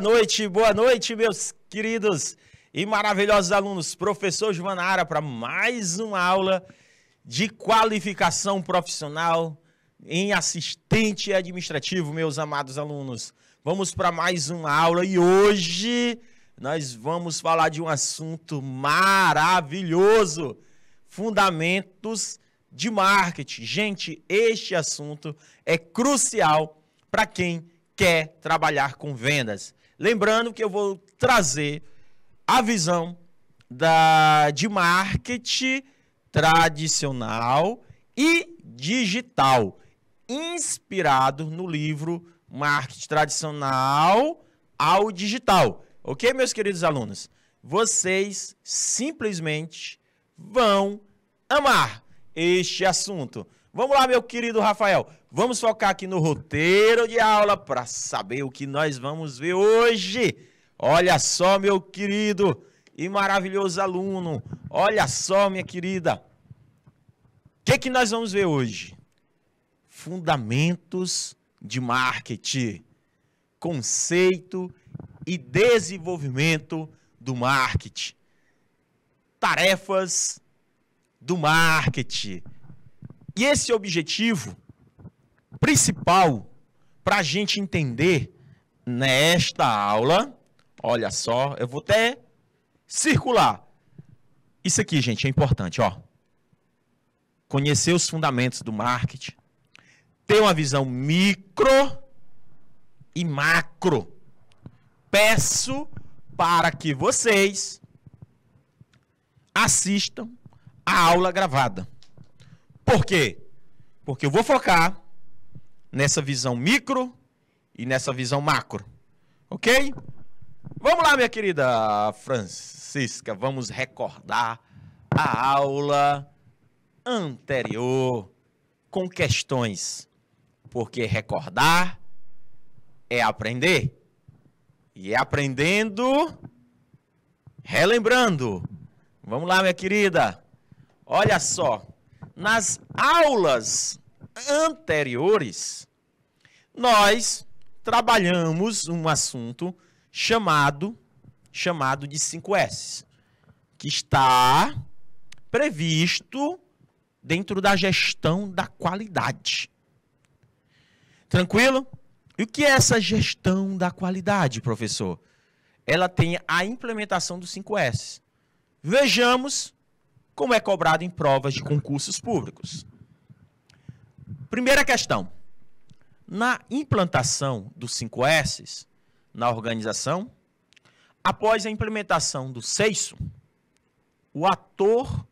Boa noite, boa noite, meus queridos e maravilhosos alunos. Professor Ara para mais uma aula de qualificação profissional em assistente administrativo, meus amados alunos. Vamos para mais uma aula e hoje nós vamos falar de um assunto maravilhoso: fundamentos de marketing. Gente, este assunto é crucial para quem quer trabalhar com vendas. Lembrando que eu vou trazer a visão da, de marketing tradicional e digital, inspirado no livro Marketing Tradicional ao Digital. Ok, meus queridos alunos? Vocês simplesmente vão amar este assunto. Vamos lá, meu querido Rafael. Vamos focar aqui no roteiro de aula para saber o que nós vamos ver hoje. Olha só, meu querido e maravilhoso aluno. Olha só, minha querida. O que, é que nós vamos ver hoje? Fundamentos de marketing, conceito e desenvolvimento do marketing, tarefas do marketing. E esse objetivo principal para a gente entender nesta aula, olha só, eu vou até circular. Isso aqui, gente, é importante, ó. Conhecer os fundamentos do marketing, ter uma visão micro e macro. Peço para que vocês assistam a aula gravada. Por quê? Porque eu vou focar nessa visão micro e nessa visão macro. Ok? Vamos lá, minha querida Francisca, vamos recordar a aula anterior com questões, porque recordar é aprender. E é aprendendo, relembrando. Vamos lá, minha querida. Olha só, nas aulas anteriores, nós trabalhamos um assunto chamado chamado de 5S, que está previsto dentro da gestão da qualidade. Tranquilo? E o que é essa gestão da qualidade, professor? Ela tem a implementação dos 5S. Vejamos como é cobrado em provas de concursos públicos. Primeira questão. Na implantação dos 5S na organização, após a implementação do SEISO, o ator.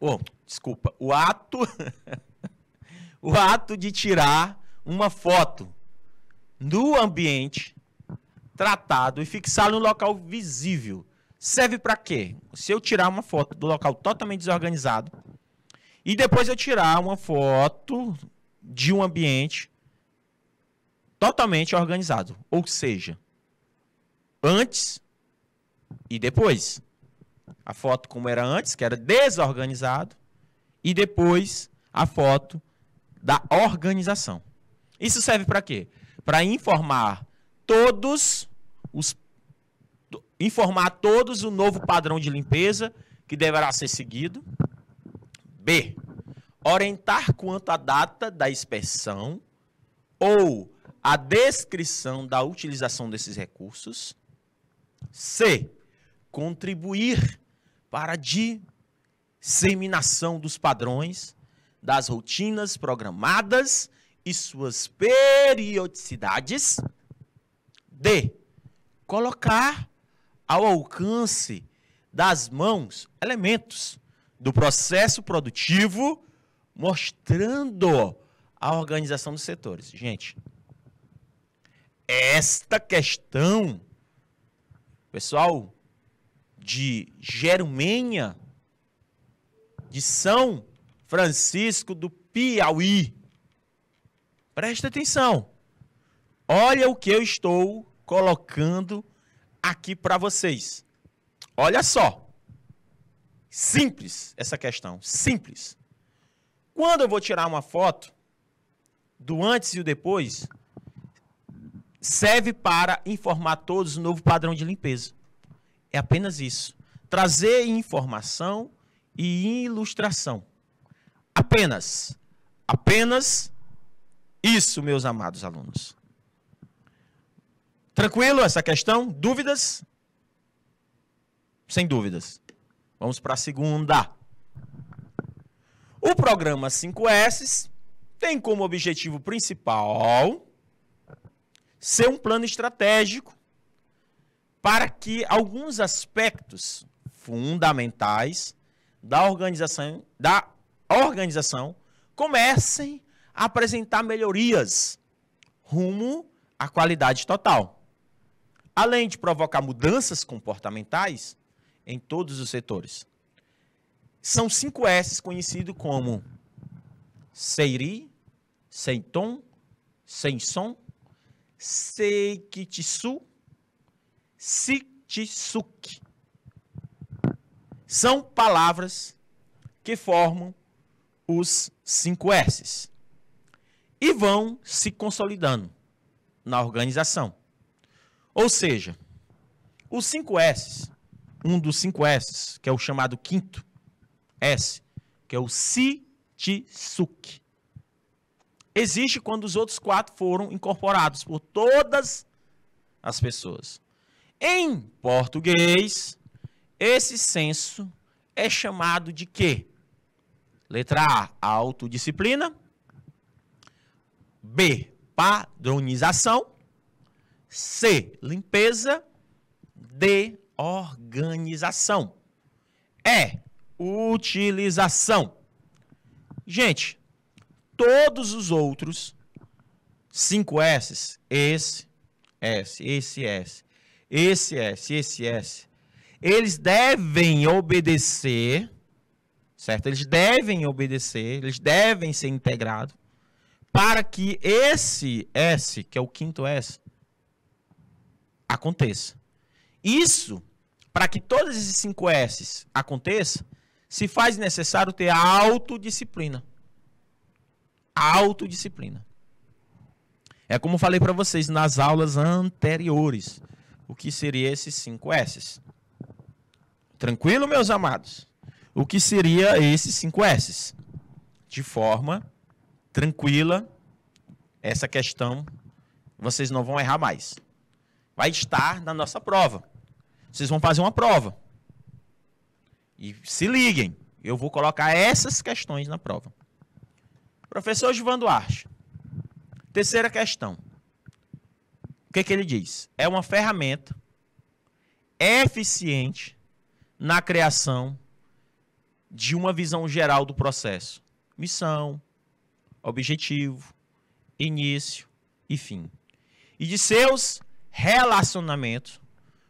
Oh, desculpa, o ato. o ato de tirar uma foto no ambiente tratado e fixá-lo no local visível. Serve para quê? Se eu tirar uma foto do local totalmente desorganizado, e depois eu tirar uma foto de um ambiente totalmente organizado. Ou seja, antes e depois. A foto como era antes, que era desorganizado, e depois a foto da organização. Isso serve para quê? Para informar todos os informar todos o novo padrão de limpeza que deverá ser seguido. B orientar quanto à data da inspeção ou a descrição da utilização desses recursos. C. Contribuir para a disseminação dos padrões, das rotinas programadas e suas periodicidades. D. Colocar ao alcance das mãos elementos do processo produtivo mostrando a organização dos setores. Gente, esta questão, pessoal, de Germênia, de São Francisco do Piauí. Presta atenção. Olha o que eu estou colocando aqui para vocês. Olha só. Simples essa questão, simples. Quando eu vou tirar uma foto do antes e o depois, serve para informar todos o novo padrão de limpeza. É apenas isso. Trazer informação e ilustração. Apenas. Apenas isso, meus amados alunos. Tranquilo essa questão? Dúvidas? Sem dúvidas. Vamos para a segunda. O programa 5S tem como objetivo principal ser um plano estratégico para que alguns aspectos fundamentais da organização da organização comecem a apresentar melhorias rumo à qualidade total. Além de provocar mudanças comportamentais em todos os setores. São cinco S conhecidos como Seiri, Seiton, Senson, Seikitsu, Sikitsuki. São palavras que formam os cinco S's e vão se consolidando na organização. Ou seja, os cinco S's, um dos cinco S's, que é o chamado quinto, S, que é o Shichisuke. Existe quando os outros quatro foram incorporados por todas as pessoas. Em português, esse senso é chamado de quê? Letra A, autodisciplina. B, padronização. C, limpeza. D, organização. E, utilização. Gente, todos os outros 5 S's, esse, S, esse S, esse S, esse S, eles devem obedecer, certo? Eles devem obedecer, eles devem ser integrados para que esse S, que é o quinto S, aconteça. Isso, para que todos esses 5 S's aconteçam, se faz necessário ter autodisciplina. Autodisciplina. É como falei para vocês nas aulas anteriores, o que seria esses cinco S's. Tranquilo, meus amados? O que seria esses cinco S's? De forma tranquila, essa questão vocês não vão errar mais. Vai estar na nossa prova. Vocês vão fazer uma prova. E se liguem, eu vou colocar essas questões na prova. Professor Givan Duarte. Terceira questão. O que, que ele diz? É uma ferramenta eficiente na criação de uma visão geral do processo. Missão, objetivo, início e fim. E de seus relacionamentos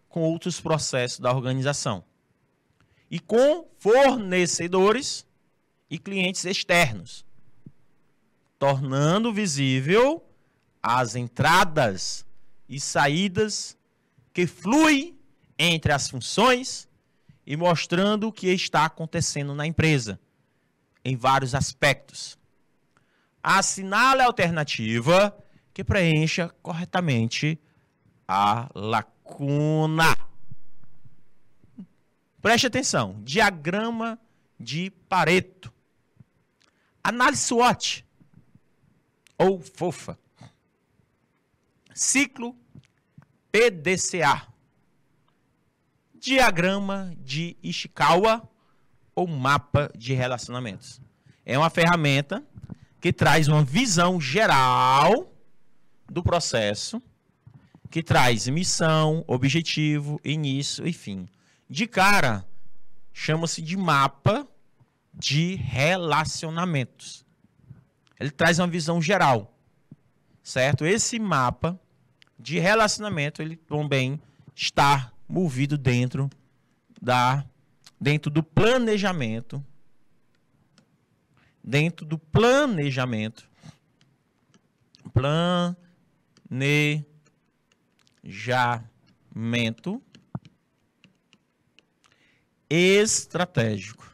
com outros processos da organização e com fornecedores e clientes externos, tornando visível as entradas e saídas que fluem entre as funções e mostrando o que está acontecendo na empresa, em vários aspectos. Assinale a alternativa que preencha corretamente a lacuna. Preste atenção. Diagrama de Pareto. Análise SWOT. Ou FOFA. Ciclo PDCA. Diagrama de Ishikawa ou mapa de relacionamentos. É uma ferramenta que traz uma visão geral do processo, que traz missão, objetivo, início e fim. De cara, chama-se de mapa de relacionamentos. Ele traz uma visão geral, certo? Esse mapa de relacionamento, ele também está movido dentro da dentro do planejamento dentro do planejamento planejamento estratégico.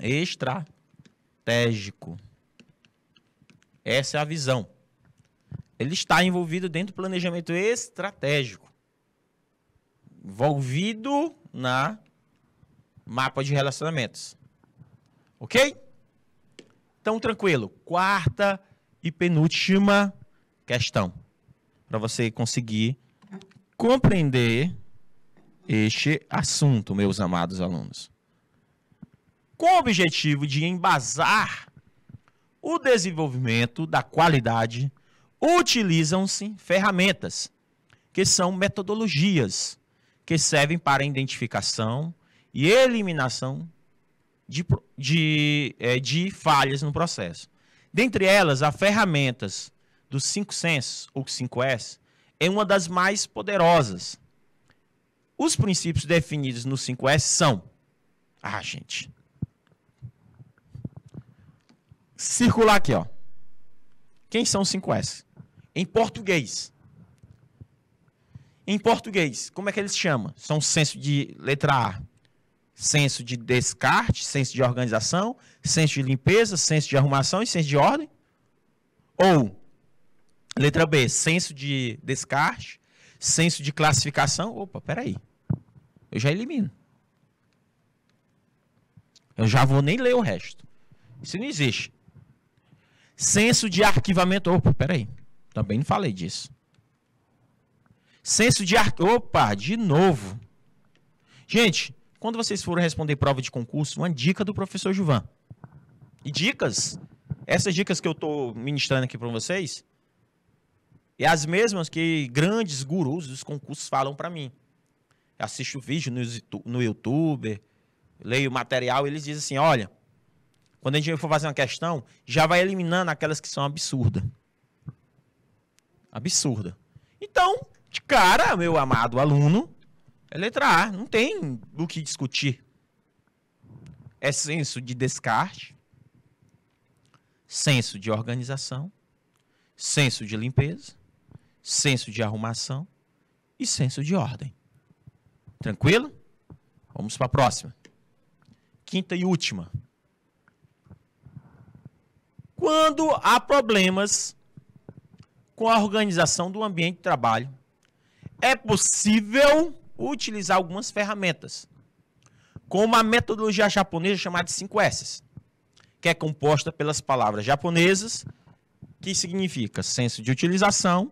Estratégico. Essa é a visão. Ele está envolvido dentro do planejamento estratégico. Envolvido na mapa de relacionamentos. Ok? Então, tranquilo. Quarta e penúltima questão. Para você conseguir compreender este assunto, meus amados alunos, com o objetivo de embasar o desenvolvimento da qualidade, utilizam-se ferramentas que são metodologias que servem para identificação e eliminação de, de, é, de falhas no processo. Dentre elas, a ferramentas dos 5 sens ou 5S é uma das mais poderosas os princípios definidos no 5S são. Ah, gente. Circular aqui, ó. Quem são os 5S? Em português. Em português, como é que eles chamam? São senso de letra A. Senso de descarte, senso de organização, senso de limpeza, senso de arrumação e senso de ordem. Ou, letra B, senso de descarte, senso de classificação, opa, peraí, eu já elimino. Eu já vou nem ler o resto. Isso não existe. Senso de arquivamento, opa, peraí, também não falei disso. Senso de arquivo, opa, de novo. Gente, quando vocês forem responder prova de concurso, uma dica do professor Juvan. E dicas, essas dicas que eu estou ministrando aqui para vocês, e é as mesmas que grandes gurus dos concursos falam para mim. Eu assisto vídeo no YouTube, leio material, eles dizem assim: olha, quando a gente for fazer uma questão, já vai eliminando aquelas que são absurdas. Absurda. Então, de cara, meu amado aluno, é letra A, não tem o que discutir. É senso de descarte, senso de organização, senso de limpeza, senso de arrumação e senso de ordem. Tranquilo? Vamos para a próxima. Quinta e última. Quando há problemas com a organização do ambiente de trabalho, é possível utilizar algumas ferramentas, como a metodologia japonesa chamada 5S, que é composta pelas palavras japonesas, que significa senso de utilização,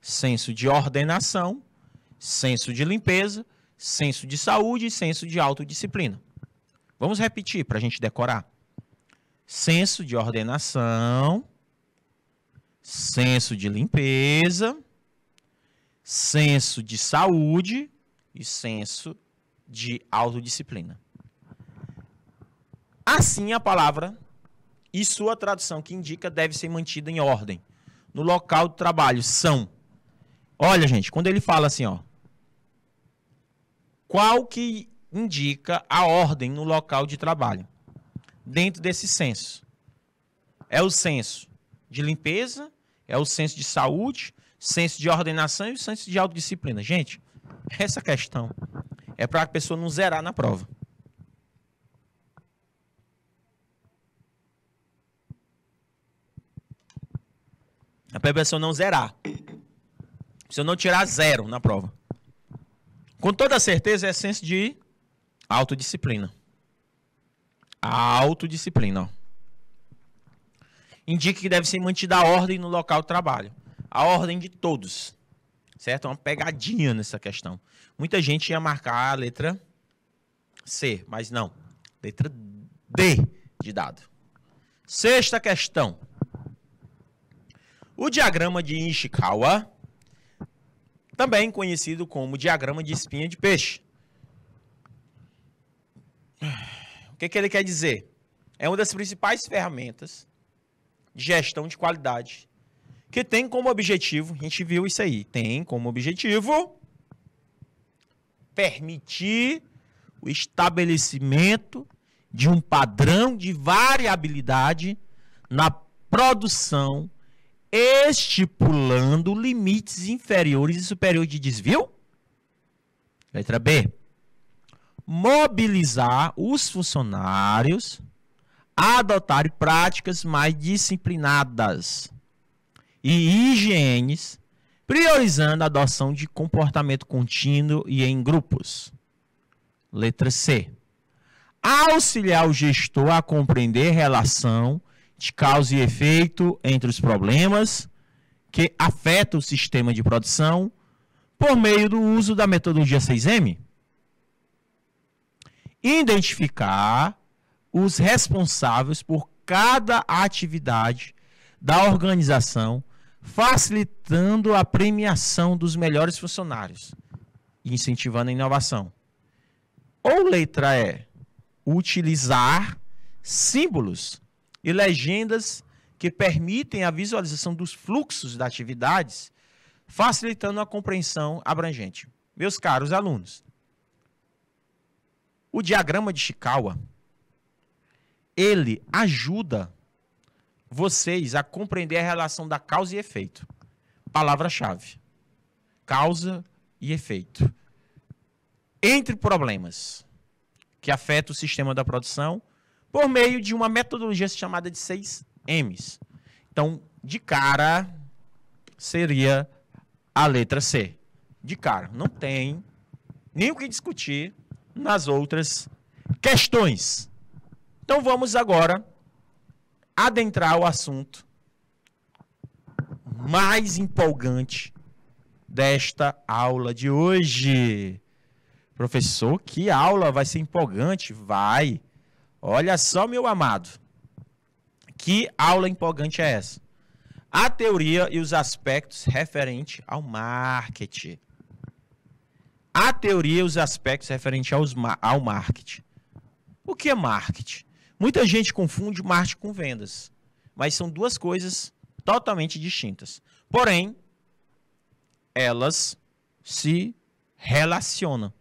senso de ordenação, senso de limpeza, senso de saúde e senso de autodisciplina. Vamos repetir para a gente decorar. Senso de ordenação, senso de limpeza, senso de saúde e senso de autodisciplina. Assim, a palavra e sua tradução que indica deve ser mantida em ordem. No local do trabalho são Olha, gente, quando ele fala assim, ó. Qual que indica a ordem no local de trabalho? Dentro desse censo. É o censo de limpeza, é o censo de saúde, senso de ordenação e o senso de autodisciplina. Gente, essa questão é para a pessoa não zerar na prova. É para a pessoa não zerar. Se eu não tirar zero na prova. Com toda certeza é senso de autodisciplina. A autodisciplina. Ó. Indica que deve ser mantida a ordem no local de trabalho. A ordem de todos. Certo? É uma pegadinha nessa questão. Muita gente ia marcar a letra C, mas não. Letra D de dado. Sexta questão. O diagrama de Ishikawa também conhecido como diagrama de espinha de peixe. O que, é que ele quer dizer? É uma das principais ferramentas de gestão de qualidade que tem como objetivo, a gente viu isso aí, tem como objetivo permitir o estabelecimento de um padrão de variabilidade na produção estipulando limites inferiores e superiores de desvio? Letra B. Mobilizar os funcionários a adotarem práticas mais disciplinadas e higienes, priorizando a adoção de comportamento contínuo e em grupos. Letra C. Auxiliar o gestor a compreender relação de causa e efeito entre os problemas que afetam o sistema de produção por meio do uso da metodologia 6M. Identificar os responsáveis por cada atividade da organização, facilitando a premiação dos melhores funcionários e incentivando a inovação. Ou letra E, utilizar símbolos e legendas que permitem a visualização dos fluxos das atividades, facilitando a compreensão abrangente. Meus caros alunos, o diagrama de Chikawa ele ajuda vocês a compreender a relação da causa e efeito. Palavra-chave. Causa e efeito. Entre problemas que afetam o sistema da produção por meio de uma metodologia chamada de 6 M's. Então, de cara, seria a letra C. De cara, não tem nem o que discutir nas outras questões. Então, vamos agora adentrar o assunto mais empolgante desta aula de hoje. Professor, que aula vai ser empolgante? Vai. Olha só, meu amado. Que aula empolgante é essa? A teoria e os aspectos referentes ao marketing. A teoria e os aspectos referentes aos, ao marketing. O que é marketing? Muita gente confunde marketing com vendas, mas são duas coisas totalmente distintas. Porém, elas se relacionam.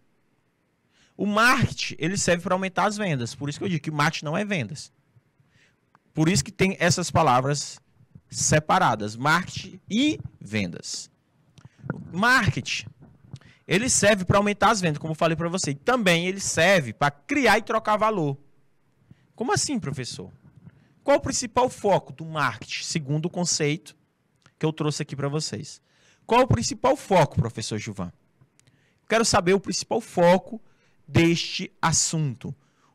O marketing, ele serve para aumentar as vendas. Por isso que eu digo que marketing não é vendas. Por isso que tem essas palavras separadas, marketing e vendas. Marketing, ele serve para aumentar as vendas, como eu falei para você. E também ele serve para criar e trocar valor. Como assim, professor? Qual o principal foco do marketing, segundo o conceito que eu trouxe aqui para vocês? Qual o principal foco, professor Gilvan? Quero saber o principal foco deste assunto.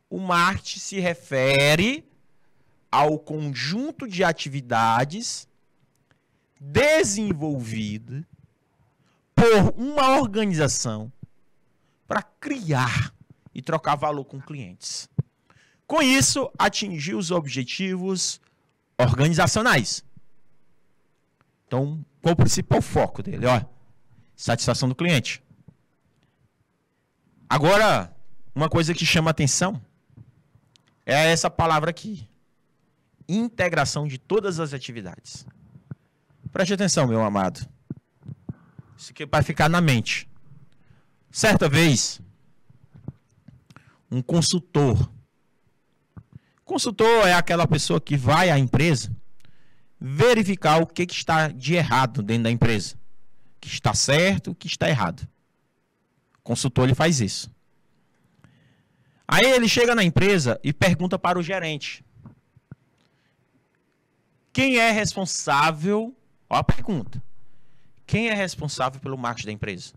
O Marte se refere ao conjunto de atividades desenvolvida por uma organização para criar e trocar valor com clientes. Com isso, atingir os objetivos organizacionais. Então, qual o principal foco dele? Ó, satisfação do cliente. Agora, uma coisa que chama atenção é essa palavra aqui: integração de todas as atividades. Preste atenção, meu amado. Isso aqui vai ficar na mente. Certa vez, um consultor. Consultor é aquela pessoa que vai à empresa verificar o que, que está de errado dentro da empresa. O que está certo, o que está errado. Consultor ele faz isso. Aí ele chega na empresa e pergunta para o gerente: Quem é responsável? Ó a pergunta. Quem é responsável pelo marketing da empresa?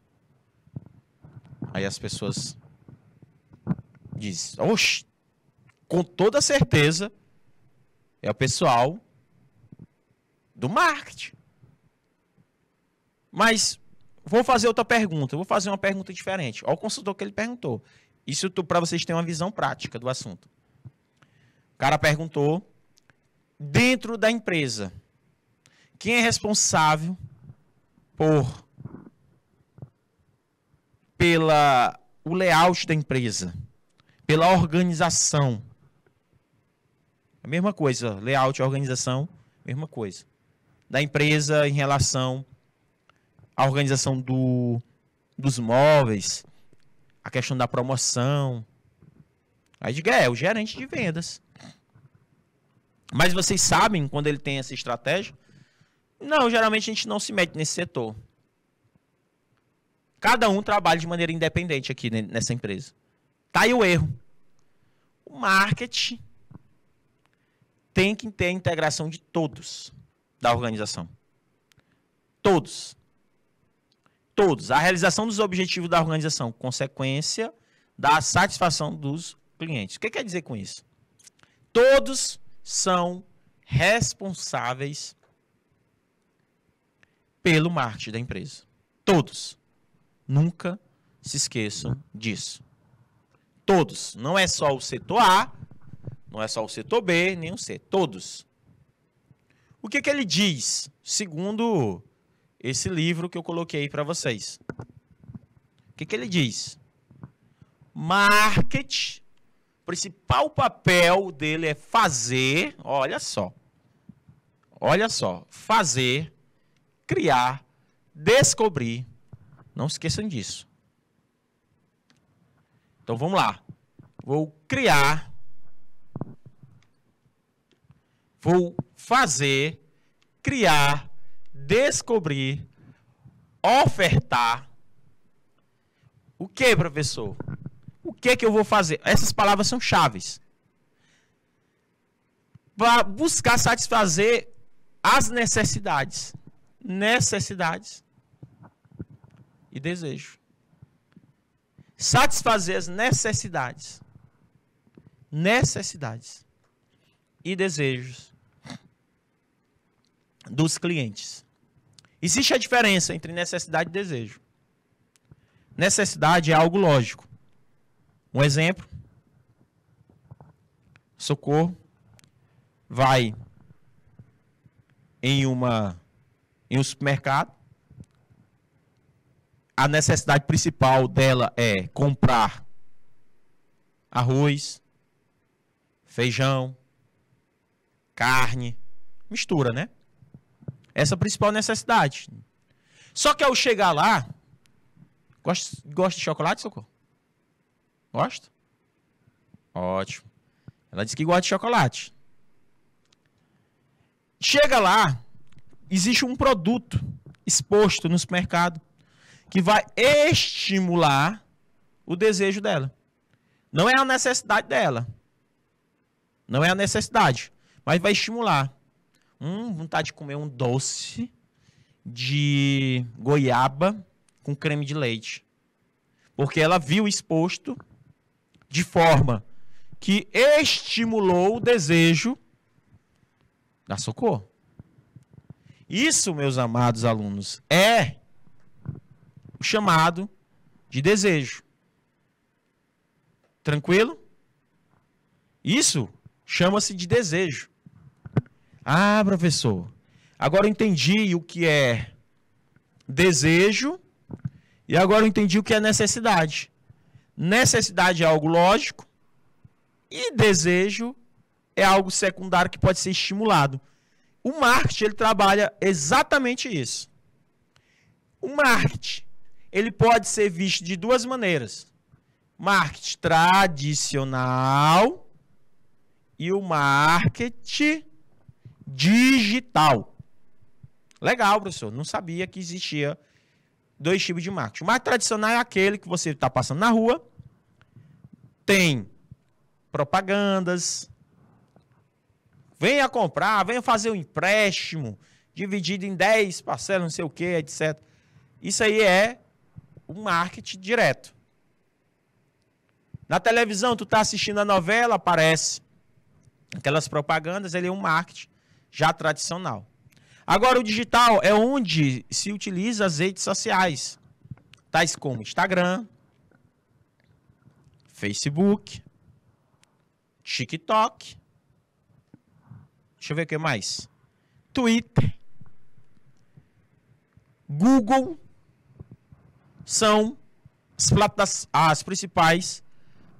Aí as pessoas dizem: Oxe, com toda certeza é o pessoal do marketing. Mas Vou fazer outra pergunta, vou fazer uma pergunta diferente. Olha o consultor que ele perguntou. Isso para vocês terem uma visão prática do assunto. O cara perguntou, dentro da empresa, quem é responsável por pela o layout da empresa, pela organização. A mesma coisa, layout e organização, mesma coisa. Da empresa em relação a organização do, dos móveis, a questão da promoção. Aí diga, é, o gerente de vendas. Mas vocês sabem quando ele tem essa estratégia? Não, geralmente a gente não se mete nesse setor. Cada um trabalha de maneira independente aqui nessa empresa. Tá aí o erro. O marketing tem que ter a integração de todos da organização. Todos. Todos. A realização dos objetivos da organização, consequência da satisfação dos clientes. O que quer dizer com isso? Todos são responsáveis pelo marketing da empresa. Todos. Nunca se esqueçam disso. Todos. Não é só o setor A, não é só o setor B, nem o C. Todos. O que, que ele diz? Segundo esse livro que eu coloquei para vocês. O que, que ele diz? Marketing, principal papel dele é fazer, olha só, olha só, fazer, criar, descobrir. Não esqueçam disso. Então vamos lá. Vou criar, vou fazer, criar, descobrir, ofertar. O que, professor? O que que eu vou fazer? Essas palavras são chaves. Para buscar satisfazer as necessidades. Necessidades e desejo. Satisfazer as necessidades. Necessidades e desejos dos clientes. Existe a diferença entre necessidade e desejo. Necessidade é algo lógico. Um exemplo: Socorro vai em uma em um supermercado. A necessidade principal dela é comprar arroz, feijão, carne, mistura, né? Essa é a principal necessidade. Só que ao chegar lá. Gosta, gosta de chocolate, Socorro? Gosta? Ótimo. Ela disse que gosta de chocolate. Chega lá, existe um produto exposto no supermercado que vai estimular o desejo dela. Não é a necessidade dela. Não é a necessidade, mas vai estimular. Hum, vontade de comer um doce de goiaba com creme de leite. Porque ela viu exposto de forma que estimulou o desejo da socorro. Isso, meus amados alunos, é o chamado de desejo. Tranquilo? Isso chama-se de desejo. Ah, professor, agora eu entendi o que é desejo e agora eu entendi o que é necessidade. Necessidade é algo lógico e desejo é algo secundário que pode ser estimulado. O marketing ele trabalha exatamente isso. O marketing ele pode ser visto de duas maneiras: marketing tradicional e o marketing digital. Legal, professor. Não sabia que existia dois tipos de marketing. O mais tradicional é aquele que você está passando na rua, tem propagandas, venha comprar, venha fazer um empréstimo, dividido em 10 parcelas, não sei o que, etc. Isso aí é o um marketing direto. Na televisão, tu está assistindo a novela, aparece aquelas propagandas, ele é um marketing já tradicional. Agora, o digital é onde se utiliza as redes sociais, tais tá como Instagram, Facebook, TikTok, deixa eu ver o que mais, Twitter, Google, são as, platas, as principais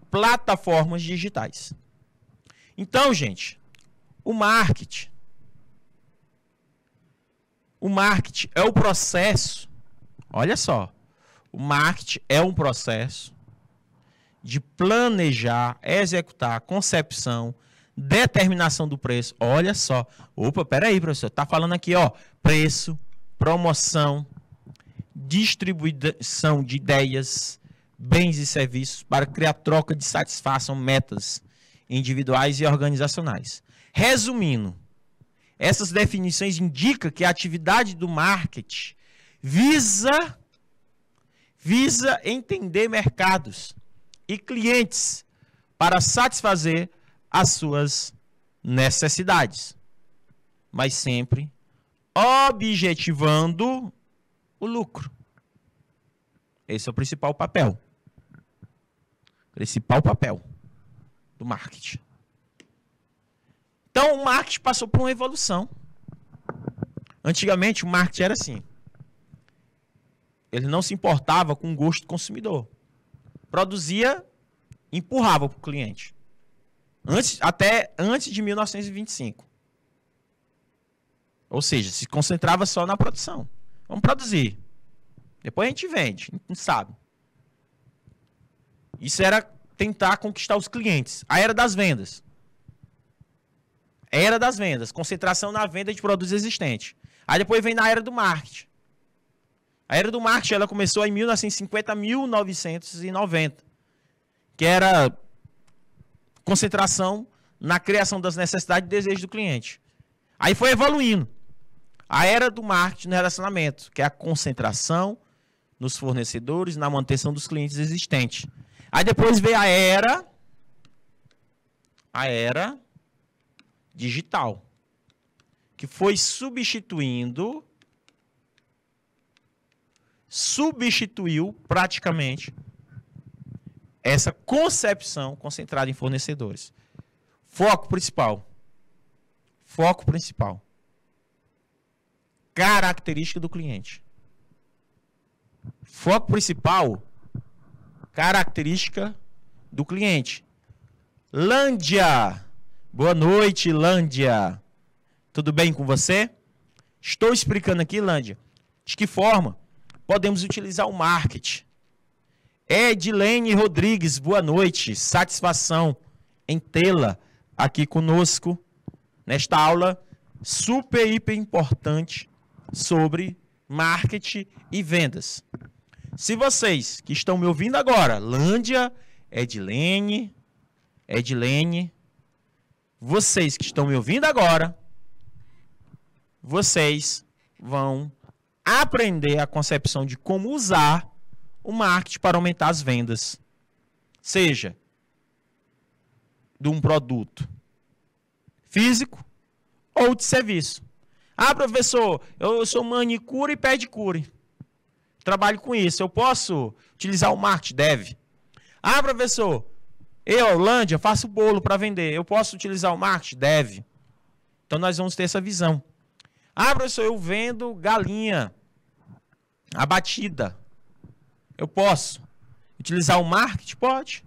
plataformas digitais. Então, gente, o marketing o marketing é o processo. Olha só. O marketing é um processo de planejar, executar, concepção, determinação do preço. Olha só. Opa, peraí, professor. Tá falando aqui, ó. Preço, promoção, distribuição de ideias, bens e serviços para criar troca de satisfação, metas individuais e organizacionais. Resumindo, essas definições indicam que a atividade do marketing visa visa entender mercados e clientes para satisfazer as suas necessidades, mas sempre objetivando o lucro. Esse é o principal papel. Principal papel do marketing. Então o marketing passou por uma evolução. Antigamente o marketing era assim. Ele não se importava com o gosto do consumidor. Produzia, empurrava para o cliente. Antes, até antes de 1925. Ou seja, se concentrava só na produção. Vamos produzir. Depois a gente vende, não sabe. Isso era tentar conquistar os clientes. A era das vendas. Era das vendas, concentração na venda de produtos existentes. Aí depois vem na era do marketing. A era do marketing ela começou em 1950, 1990, que era concentração na criação das necessidades e desejos do cliente. Aí foi evoluindo. A era do marketing no relacionamento, que é a concentração nos fornecedores, na manutenção dos clientes existentes. Aí depois veio a era a era digital, que foi substituindo substituiu praticamente essa concepção concentrada em fornecedores. Foco principal. Foco principal. Característica do cliente. Foco principal, característica do cliente. Lândia Boa noite, Lândia. Tudo bem com você? Estou explicando aqui, Lândia, de que forma podemos utilizar o marketing. Edilene Rodrigues, boa noite. Satisfação em tê-la aqui conosco nesta aula super, hiper importante sobre marketing e vendas. Se vocês que estão me ouvindo agora, Lândia, Edilene, Edilene, vocês que estão me ouvindo agora, vocês vão aprender a concepção de como usar o marketing para aumentar as vendas. Seja de um produto físico ou de serviço. Ah, professor, eu sou manicure e pedicure. Trabalho com isso. Eu posso utilizar o marketing? Deve. Ah, professor, eu, Holândia, faço bolo para vender. Eu posso utilizar o marketing? Deve. Então nós vamos ter essa visão. Ah, professor, eu vendo galinha abatida. Eu posso utilizar o marketing? Pode.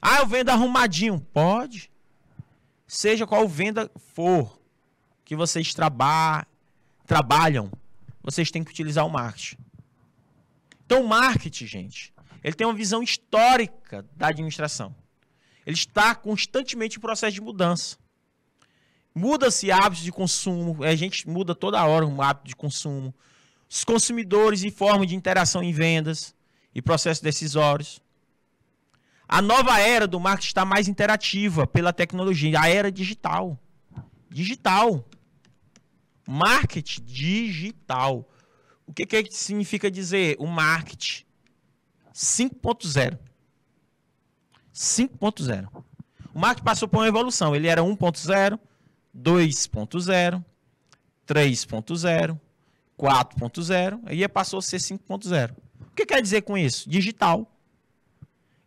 Ah, eu vendo arrumadinho? Pode. Seja qual venda for que vocês traba trabalham, vocês têm que utilizar o marketing. Então, o marketing, gente, ele tem uma visão histórica da administração ele está constantemente em processo de mudança. Muda-se hábitos de consumo, a gente muda toda hora um hábito de consumo. Os consumidores e forma de interação em vendas e processos decisórios. A nova era do marketing está mais interativa pela tecnologia, a era digital. Digital. Marketing digital. O que, que é significa dizer o marketing 5.0? 5.0. O Mark passou por uma evolução. Ele era 1.0, 2.0, 3.0, 4.0, aí passou a ser 5.0. O que quer dizer com isso? Digital.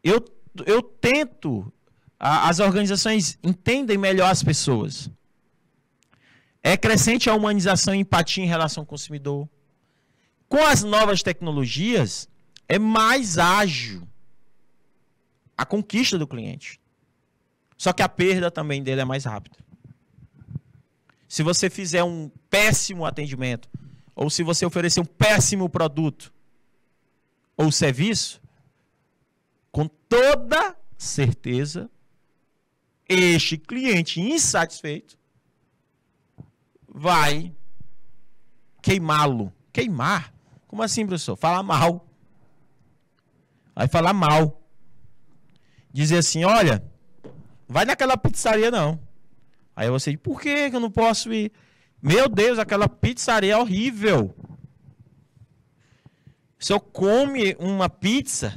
Eu, eu tento, a, as organizações entendem melhor as pessoas. É crescente a humanização e empatia em relação ao consumidor. Com as novas tecnologias, é mais ágil a conquista do cliente. Só que a perda também dele é mais rápida. Se você fizer um péssimo atendimento, ou se você oferecer um péssimo produto ou serviço, com toda certeza, este cliente insatisfeito vai queimá-lo. Queimar? Como assim, professor? Falar mal. Vai falar mal dizer assim: olha, vai naquela pizzaria não. Aí você diz: por que eu não posso ir? Meu Deus, aquela pizzaria é horrível. Se eu come uma pizza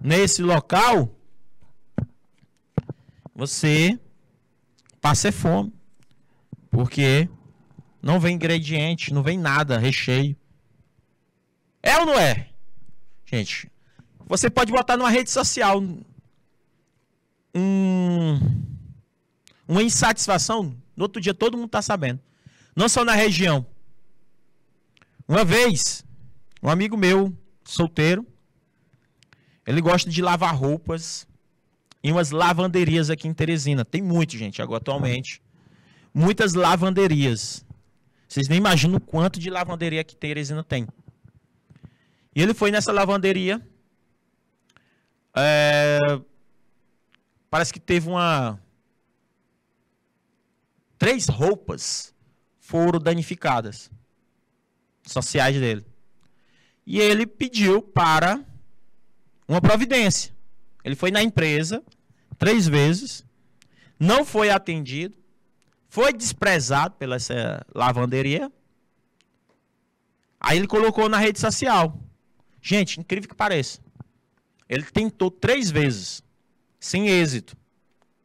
nesse local, você passa fome. Porque não vem ingrediente, não vem nada, recheio. É ou não é? Gente, você pode botar numa rede social um, uma insatisfação, no outro dia todo mundo está sabendo. Não só na região. Uma vez, um amigo meu, solteiro, ele gosta de lavar roupas em umas lavanderias aqui em Teresina. Tem muito, gente, agora atualmente. Muitas lavanderias. Vocês nem imaginam o quanto de lavanderia que Teresina tem. E ele foi nessa lavanderia. É, Parece que teve uma. Três roupas foram danificadas sociais dele. E ele pediu para uma providência. Ele foi na empresa três vezes, não foi atendido, foi desprezado pela essa lavanderia. Aí ele colocou na rede social. Gente, incrível que pareça. Ele tentou três vezes sem êxito,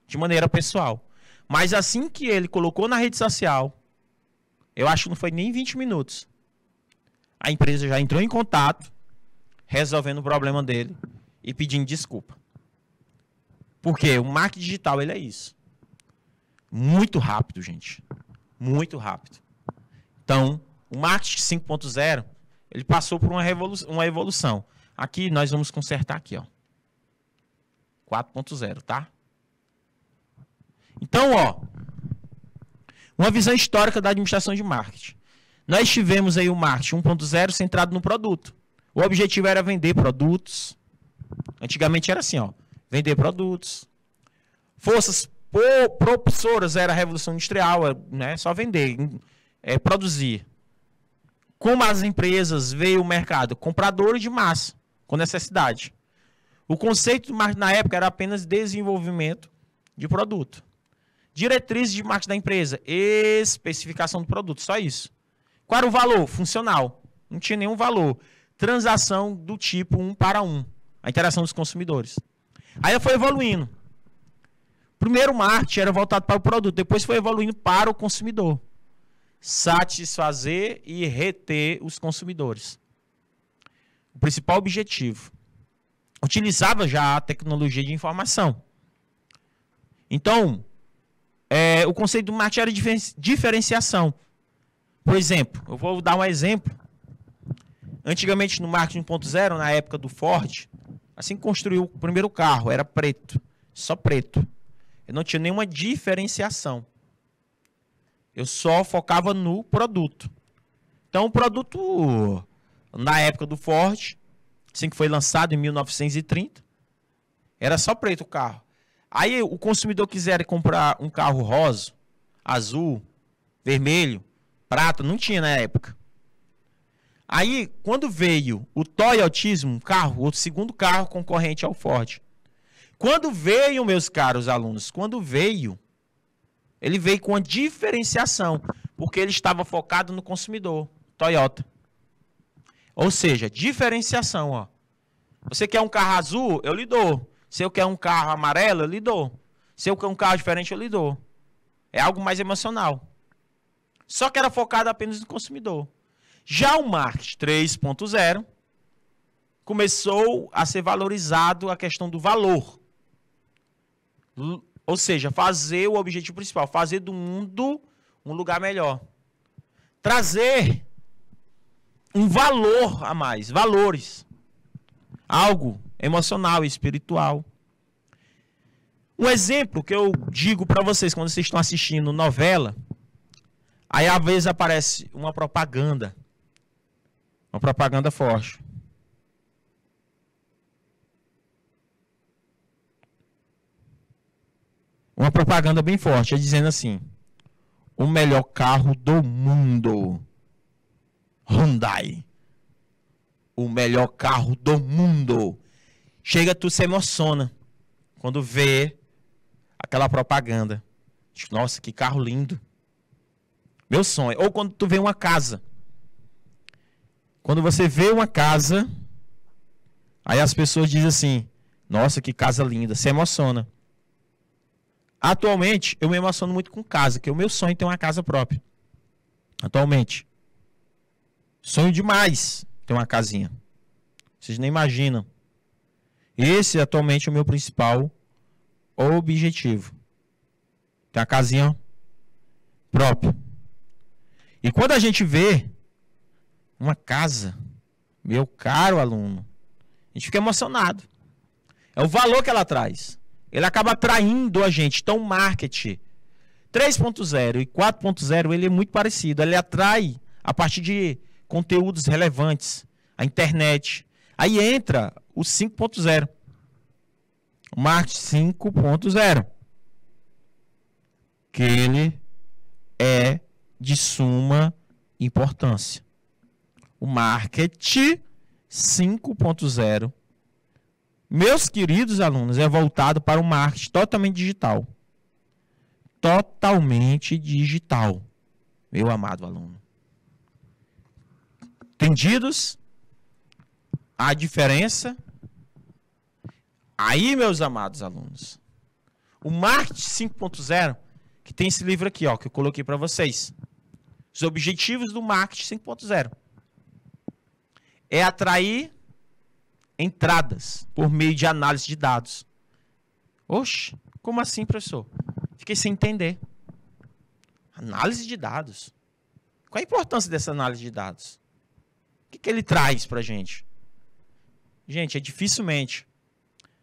de maneira pessoal. Mas assim que ele colocou na rede social, eu acho que não foi nem 20 minutos, a empresa já entrou em contato, resolvendo o problema dele e pedindo desculpa. Porque o marketing digital ele é isso. Muito rápido, gente. Muito rápido. Então, o marketing 5.0, ele passou por uma, uma evolução. Aqui nós vamos consertar aqui, ó. 4.0, tá? Então, ó, uma visão histórica da administração de marketing. Nós tivemos aí o marketing 1.0 centrado no produto. O objetivo era vender produtos. Antigamente era assim, ó, vender produtos. Forças propulsoras era a revolução industrial, é, né? Só vender, é, produzir. Como as empresas veio o mercado compradores de massa com necessidade. O conceito de marketing na época era apenas desenvolvimento de produto. Diretrizes de marketing da empresa, especificação do produto, só isso. Qual era o valor? Funcional. Não tinha nenhum valor. Transação do tipo um para um. A interação dos consumidores. Aí foi evoluindo. Primeiro o marketing era voltado para o produto, depois foi evoluindo para o consumidor. Satisfazer e reter os consumidores. O principal objetivo utilizava já a tecnologia de informação. Então, é, o conceito do marketing era diferenciação. Por exemplo, eu vou dar um exemplo. Antigamente no marketing 1.0, na época do Ford, assim que construiu o primeiro carro, era preto, só preto. Eu não tinha nenhuma diferenciação. Eu só focava no produto. Então o produto na época do Ford Assim que foi lançado em 1930. Era só preto o carro. Aí o consumidor quiser comprar um carro rosa, azul, vermelho, prata, não tinha na época. Aí, quando veio o Toyotismo, carro, o segundo carro concorrente ao Ford. Quando veio, meus caros alunos, quando veio, ele veio com a diferenciação, porque ele estava focado no consumidor, Toyota. Ou seja, diferenciação, ó. Você quer um carro azul, eu lhe dou. Se eu quer um carro amarelo, eu lhe dou. Se eu quer um carro diferente, eu lhe dou. É algo mais emocional. Só que era focado apenas no consumidor. Já o marketing 3.0 começou a ser valorizado a questão do valor. Ou seja, fazer o objetivo principal, fazer do mundo um lugar melhor. Trazer um valor a mais, valores. Algo emocional, espiritual. Um exemplo que eu digo para vocês quando vocês estão assistindo novela, aí às vezes aparece uma propaganda. Uma propaganda forte. Uma propaganda bem forte, é dizendo assim: o melhor carro do mundo Hyundai. O melhor carro do mundo. Chega, tu se emociona quando vê aquela propaganda. Nossa, que carro lindo. Meu sonho. Ou quando tu vê uma casa. Quando você vê uma casa, aí as pessoas dizem assim: Nossa, que casa linda. Se emociona. Atualmente, eu me emociono muito com casa, que é o meu sonho é ter uma casa própria. Atualmente. Sonho demais ter uma casinha. Vocês nem imaginam. Esse é atualmente é o meu principal objetivo. Ter uma casinha própria. E quando a gente vê uma casa, meu caro aluno, a gente fica emocionado. É o valor que ela traz. Ele acaba atraindo a gente. Então, o marketing 3.0 e 4.0, ele é muito parecido. Ele atrai a partir de conteúdos relevantes, a internet. Aí entra o 5.0. O marketing 5.0. Que ele é de suma importância. O marketing 5.0. Meus queridos alunos, é voltado para o marketing totalmente digital. Totalmente digital, meu amado aluno entendidos a diferença. Aí, meus amados alunos, o Market 5.0, que tem esse livro aqui, ó, que eu coloquei para vocês. Os objetivos do Market 5.0 é atrair entradas por meio de análise de dados. Oxe, como assim, professor? Fiquei sem entender. Análise de dados. Qual a importância dessa análise de dados? O que, que ele traz pra gente? Gente, é dificilmente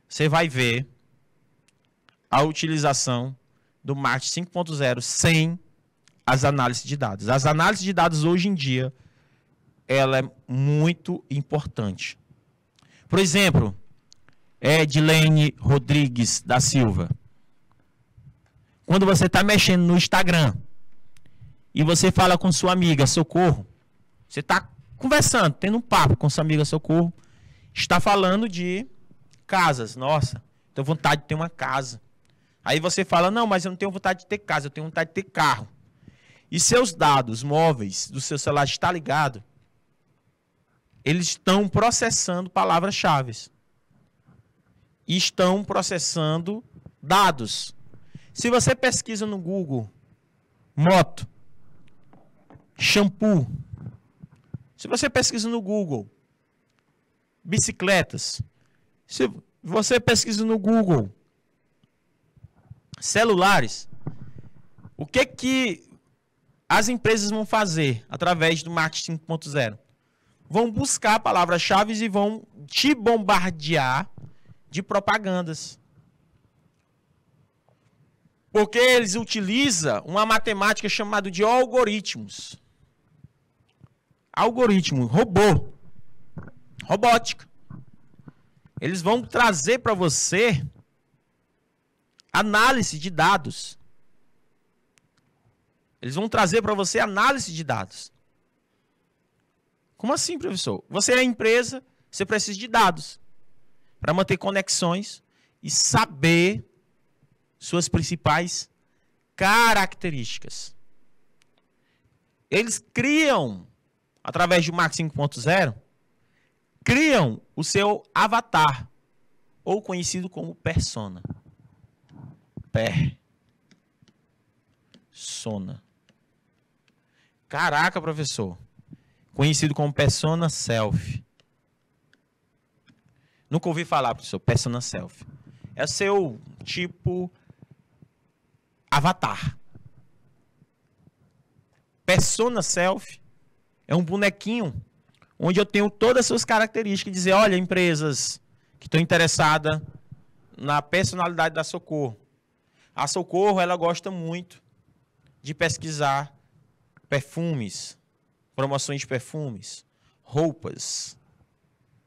você vai ver a utilização do marketing 5.0 sem as análises de dados. As análises de dados hoje em dia, ela é muito importante. Por exemplo, Edilene Rodrigues da Silva. Quando você está mexendo no Instagram e você fala com sua amiga, socorro, você está conversando, tendo um papo com sua amiga Socorro, está falando de casas. Nossa, tenho vontade de ter uma casa. Aí você fala, não, mas eu não tenho vontade de ter casa, eu tenho vontade de ter carro. E seus dados móveis do seu celular está ligado, eles estão processando palavras-chave. E estão processando dados. Se você pesquisa no Google moto, shampoo, se você pesquisa no Google bicicletas, se você pesquisa no Google celulares, o que que as empresas vão fazer através do marketing 5.0? Vão buscar palavras-chave e vão te bombardear de propagandas. Porque eles utilizam uma matemática chamada de algoritmos algoritmo, robô, robótica. Eles vão trazer para você análise de dados. Eles vão trazer para você análise de dados. Como assim, professor? Você é empresa, você precisa de dados para manter conexões e saber suas principais características. Eles criam através do Max 5.0, criam o seu avatar, ou conhecido como persona. Persona. Caraca, professor. Conhecido como persona self. Nunca ouvi falar, professor, persona self. É o seu tipo avatar. Persona self é um bonequinho onde eu tenho todas as suas características. Dizer, olha, empresas que estão interessadas na personalidade da Socorro. A Socorro, ela gosta muito de pesquisar perfumes, promoções de perfumes, roupas.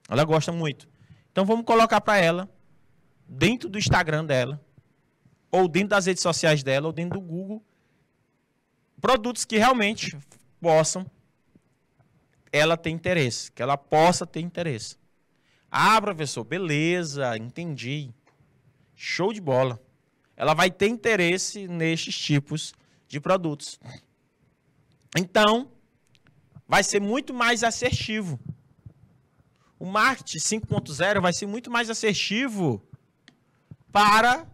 Ela gosta muito. Então vamos colocar para ela dentro do Instagram dela, ou dentro das redes sociais dela, ou dentro do Google, produtos que realmente possam ela tem interesse, que ela possa ter interesse. Ah, professor, beleza, entendi. Show de bola. Ela vai ter interesse nestes tipos de produtos. Então, vai ser muito mais assertivo. O marketing 5.0 vai ser muito mais assertivo para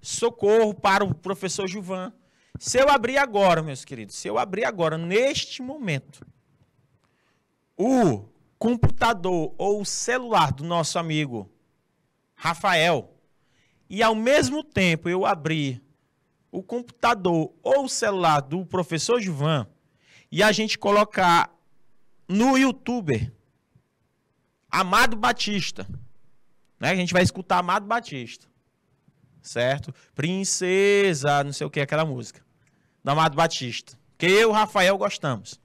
socorro, para o professor Juvan. Se eu abrir agora, meus queridos, se eu abrir agora, neste momento, o computador ou o celular do nosso amigo Rafael e ao mesmo tempo eu abrir o computador ou o celular do professor Juvan e a gente colocar no youtuber Amado Batista. Né? A gente vai escutar Amado Batista. Certo? Princesa, não sei o que, aquela música. Do Amado Batista. Que eu e o Rafael gostamos.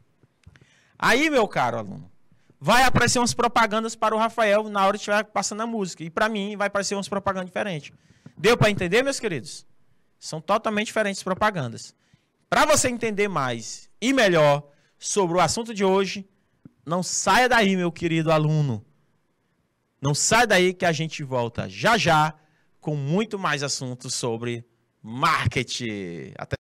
Aí, meu caro aluno, vai aparecer umas propagandas para o Rafael na hora que estiver passando a música. E para mim vai aparecer umas propagandas diferentes. Deu para entender, meus queridos? São totalmente diferentes propagandas. Para você entender mais e melhor sobre o assunto de hoje, não saia daí, meu querido aluno. Não saia daí que a gente volta já já com muito mais assuntos sobre marketing. Até